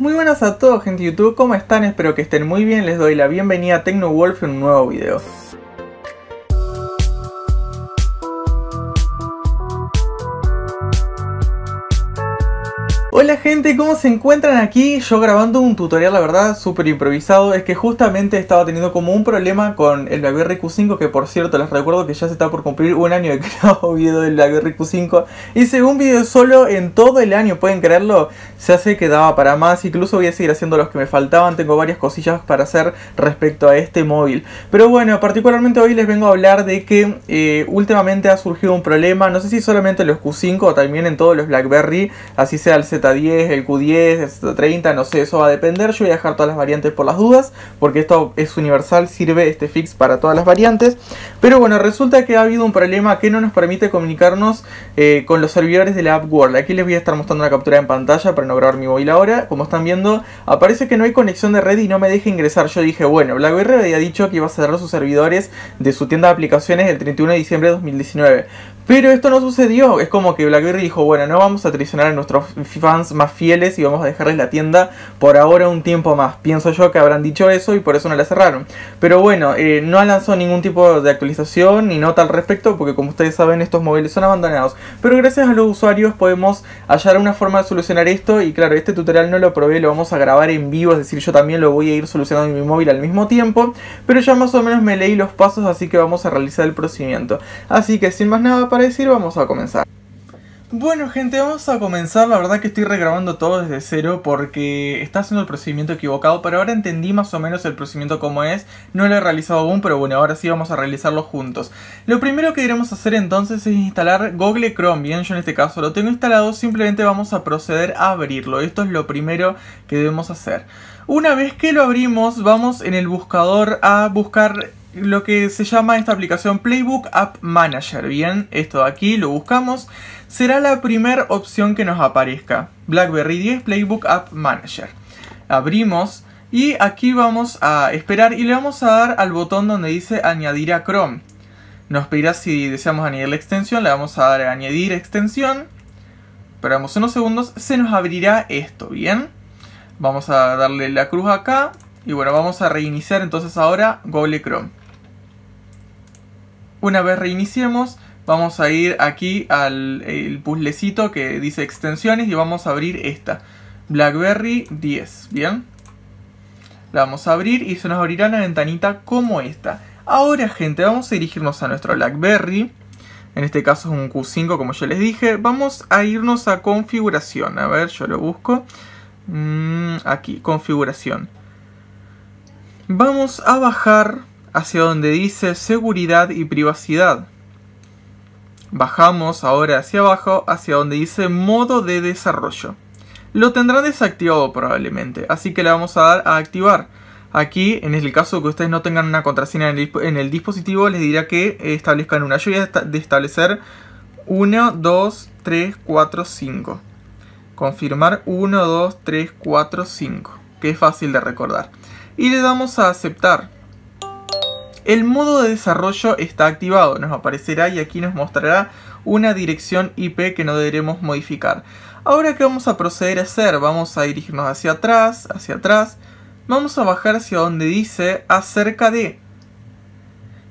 Muy buenas a todos gente de YouTube, ¿cómo están? Espero que estén muy bien, les doy la bienvenida a TecnoWolf en un nuevo video. Hola gente, ¿cómo se encuentran aquí? Yo grabando un tutorial, la verdad, súper improvisado. Es que justamente estaba teniendo como un problema con el BlackBerry Q5, que por cierto les recuerdo que ya se está por cumplir un año de que video del BlackBerry Q5. Hice un video solo en todo el año, ¿pueden creerlo? Se hace que daba para más, incluso voy a seguir haciendo los que me faltaban. Tengo varias cosillas para hacer respecto a este móvil. Pero bueno, particularmente hoy les vengo a hablar de que eh, últimamente ha surgido un problema, no sé si solamente en los Q5 o también en todos los BlackBerry, así sea el Z 10 el Q10, 30, no sé, eso va a depender. Yo voy a dejar todas las variantes por las dudas, porque esto es universal, sirve este fix para todas las variantes. Pero bueno, resulta que ha habido un problema que no nos permite comunicarnos eh, con los servidores de la App World. Aquí les voy a estar mostrando una captura en pantalla para no grabar mi móvil ahora. Como están viendo, aparece que no hay conexión de red y no me deja ingresar. Yo dije, bueno, BlackBerry había dicho que iba a cerrar sus servidores de su tienda de aplicaciones el 31 de diciembre de 2019. Pero esto no sucedió. Es como que BlackBerry dijo, bueno, no vamos a traicionar a nuestros fans más fieles y vamos a dejarles la tienda por ahora un tiempo más. Pienso yo que habrán dicho eso y por eso no la cerraron. Pero bueno, eh, no no lanzado ningún tipo de actualización ni nota al respecto porque como ustedes saben estos móviles son abandonados. Pero gracias a los usuarios podemos hallar una forma de solucionar esto y claro, este tutorial no lo probé, lo vamos a grabar en vivo, es decir, yo también lo voy a ir solucionando en mi móvil al mismo tiempo. Pero ya más o menos me leí los pasos así que vamos a realizar el procedimiento. Así que sin más nada para decir vamos a comenzar. Bueno gente, vamos a comenzar, la verdad que estoy regrabando todo desde cero porque está haciendo el procedimiento equivocado, pero ahora entendí más o menos el procedimiento como es, no lo he realizado aún, pero bueno, ahora sí vamos a realizarlo juntos. Lo primero que iremos hacer entonces es instalar Google Chrome, bien, yo en este caso lo tengo instalado, simplemente vamos a proceder a abrirlo, esto es lo primero que debemos hacer. Una vez que lo abrimos, vamos en el buscador a buscar lo que se llama esta aplicación Playbook App Manager. Bien, esto de aquí lo buscamos. Será la primera opción que nos aparezca. BlackBerry 10 Playbook App Manager. Abrimos y aquí vamos a esperar y le vamos a dar al botón donde dice añadir a Chrome. Nos pedirá si deseamos añadir la extensión, le vamos a dar a añadir extensión. Esperamos unos segundos, se nos abrirá esto, ¿bien? Vamos a darle la cruz acá y bueno, vamos a reiniciar entonces ahora Google Chrome. Una vez reiniciemos, vamos a ir aquí al el puzzlecito que dice extensiones y vamos a abrir esta. BlackBerry 10, ¿bien? La vamos a abrir y se nos abrirá una ventanita como esta. Ahora, gente, vamos a dirigirnos a nuestro BlackBerry. En este caso es un Q5, como yo les dije. Vamos a irnos a configuración. A ver, yo lo busco. Mm, aquí, configuración. Vamos a bajar hacia donde dice seguridad y privacidad. Bajamos ahora hacia abajo, hacia donde dice modo de desarrollo. Lo tendrán desactivado probablemente, así que le vamos a dar a activar. Aquí, en el caso que ustedes no tengan una contraseña en el, dispositivo, les dirá que eh, establezcan una. Yo de establecer 1, 2, 3, 4, 5. Confirmar 1, 2, 3, 4, 5, que es fácil de recordar. Y le damos a aceptar. El modo de desarrollo está activado, nos aparecerá y aquí nos mostrará una dirección IP que no deberemos modificar. Ahora, ¿qué vamos a proceder a hacer? Vamos a dirigirnos hacia atrás, hacia atrás. Vamos a bajar hacia donde dice acerca de.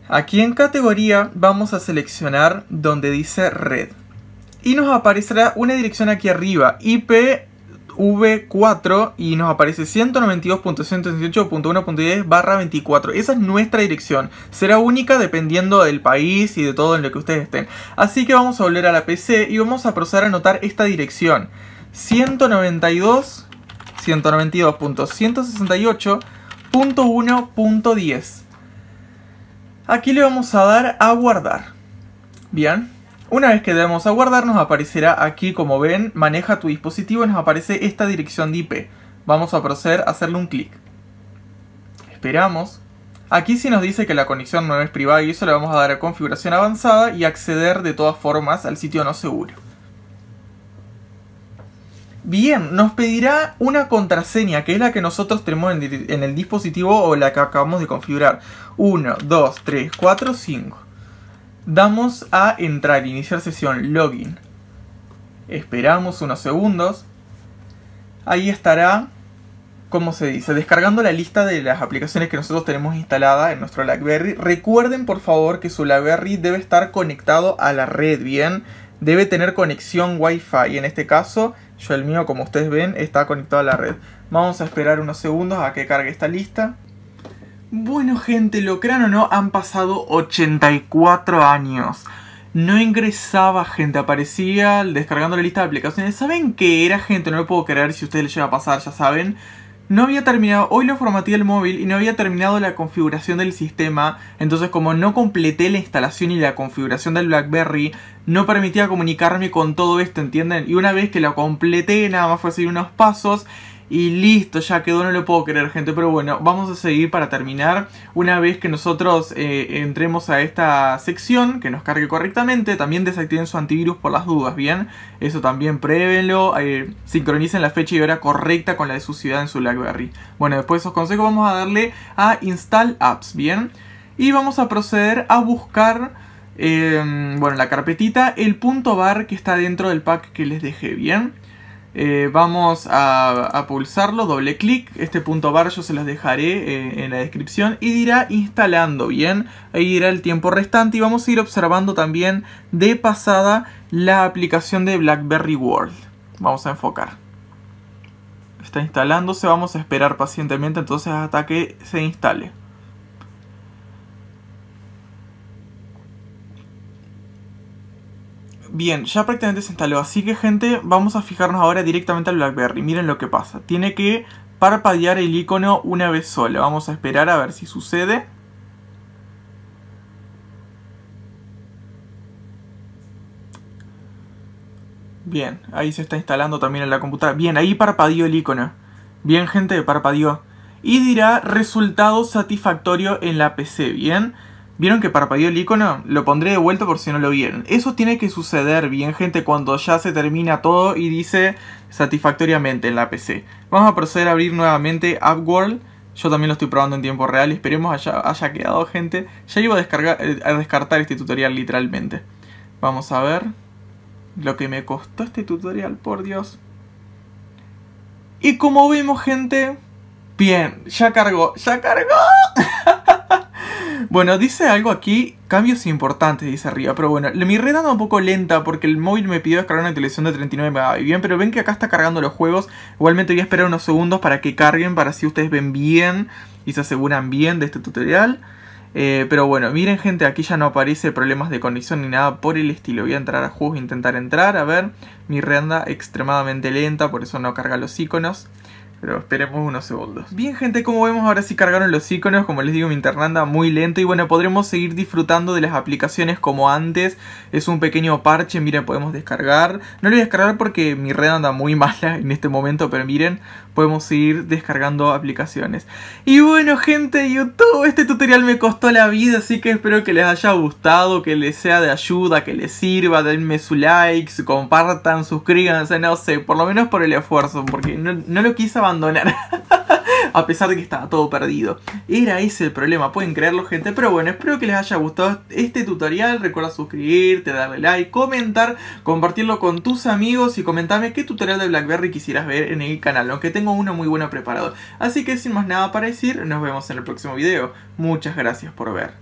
Aquí en categoría vamos a seleccionar donde dice red. Y nos aparecerá una dirección aquí arriba, IP V4 y nos aparece 192.168.1.10 barra 24. Esa es nuestra dirección. Será única dependiendo del país y de todo en lo que ustedes estén. Así que vamos a volver a la PC y vamos a proceder a anotar esta dirección. 192 192.168.1.10 Aquí le vamos a dar a guardar. Bien. Una vez que debemos aguardar, nos aparecerá aquí como ven, maneja tu dispositivo y nos aparece esta dirección de IP. Vamos a proceder a hacerle un clic. Esperamos. Aquí sí nos dice que la conexión no es privada y eso le vamos a dar a configuración avanzada y acceder de todas formas al sitio no seguro. Bien, nos pedirá una contraseña, que es la que nosotros tenemos en el dispositivo o la que acabamos de configurar. 1, 2, 3, 4, 5. Damos a entrar, iniciar sesión, login. Esperamos unos segundos. Ahí estará, ¿cómo se dice? Descargando la lista de las aplicaciones que nosotros tenemos instalada en nuestro BlackBerry. Recuerden por favor que su BlackBerry debe estar conectado a la red, ¿bien? Debe tener conexión Wi-Fi. En este caso, yo el mío, como ustedes ven, está conectado a la red. Vamos a esperar unos segundos a que cargue esta lista. Bueno gente, lo crean o no, han pasado 84 años. No ingresaba gente, aparecía descargando la lista de aplicaciones. ¿Saben qué era gente? No lo puedo creer, si ustedes les llega a pasar, ya saben. No había terminado, hoy lo formateé el móvil y no había terminado la configuración del sistema, entonces como no completé la instalación y la configuración del BlackBerry, no permitía comunicarme con todo esto, ¿entienden? Y una vez que lo completé, nada más fue seguir unos pasos y listo, ya quedó, no lo puedo creer, gente. Pero bueno, vamos a seguir para terminar. Una vez que nosotros eh, entremos a esta sección, que nos cargue correctamente, también desactiven su antivirus por las dudas, ¿bien? Eso también pruébenlo, eh, sincronicen la fecha y hora correcta con la de su ciudad en su BlackBerry. Bueno, después de esos consejos vamos a darle a Install Apps, ¿bien? Y vamos a proceder a buscar... Eh, bueno, la carpetita, el punto bar que está dentro del pack que les dejé, ¿bien? Eh, vamos a, pulsarlo, doble clic, este punto bar yo se los dejaré eh, en la descripción y dirá instalando, bien, ahí irá el tiempo restante y vamos a ir observando también de pasada la aplicación de BlackBerry World. Vamos a enfocar. Está instalándose, vamos a esperar pacientemente entonces hasta que se instale. Bien, ya prácticamente se instaló, así que gente, vamos a fijarnos ahora directamente al BlackBerry. Miren lo que pasa, tiene que parpadear el icono una vez sola. Vamos a esperar a ver si sucede. Bien, ahí se está instalando también en la computadora. Bien, ahí parpadeó el icono. Bien, gente, parpadeó. Y dirá resultado satisfactorio en la PC, bien. ¿Vieron que parpadeó el icono? Lo pondré de vuelta por si no lo vieron. Eso tiene que suceder bien, gente, cuando ya se termina todo y dice satisfactoriamente en la PC. Vamos a proceder a abrir nuevamente Upworld. Yo también lo estoy probando en tiempo real. Esperemos haya, haya quedado, gente. Ya iba a, descargar, eh, a descartar este tutorial literalmente. Vamos a ver lo que me costó este tutorial, por Dios. Y como vimos, gente... Bien, ya cargó, ya cargó. Bueno, dice algo aquí, cambios importantes, dice arriba, pero bueno, mi red anda un poco lenta porque el móvil me pidió descargar una televisión de 39 MB, bien, pero ven que acá está cargando los juegos, igualmente voy a esperar unos segundos para que carguen, para si ustedes ven bien y se aseguran bien de este tutorial. Eh, pero bueno, miren gente, aquí ya no aparece problemas de conexión ni nada por el estilo. Voy a entrar a juegos, intentar entrar, a ver. Mi red anda extremadamente lenta, por eso no carga los iconos. Pero esperemos unos segundos. Bien gente, como vemos ahora sí cargaron los iconos, como les digo mi internet anda muy lento y bueno, podremos seguir disfrutando de las aplicaciones como antes. Es un pequeño parche, miren, podemos descargar. No lo voy a descargar porque mi red anda muy mala en este momento, pero miren, podemos seguir descargando aplicaciones. Y bueno gente, YouTube, este tutorial me costó la vida, así que espero que les haya gustado, que les sea de ayuda, que les sirva, denme su like, compartan, suscríbanse, no sé, por lo menos por el esfuerzo, porque no, no lo quise abandonar. a pesar de que estaba todo perdido. Era ese el problema, pueden creerlo gente. Pero bueno, espero que les haya gustado este tutorial. Recuerda suscribirte, darle like, comentar, compartirlo con tus amigos y comentarme qué tutorial de BlackBerry quisieras ver en el canal. Aunque tengo uno muy bueno preparado. Así que sin más nada para decir, nos vemos en el próximo video. Muchas gracias por ver.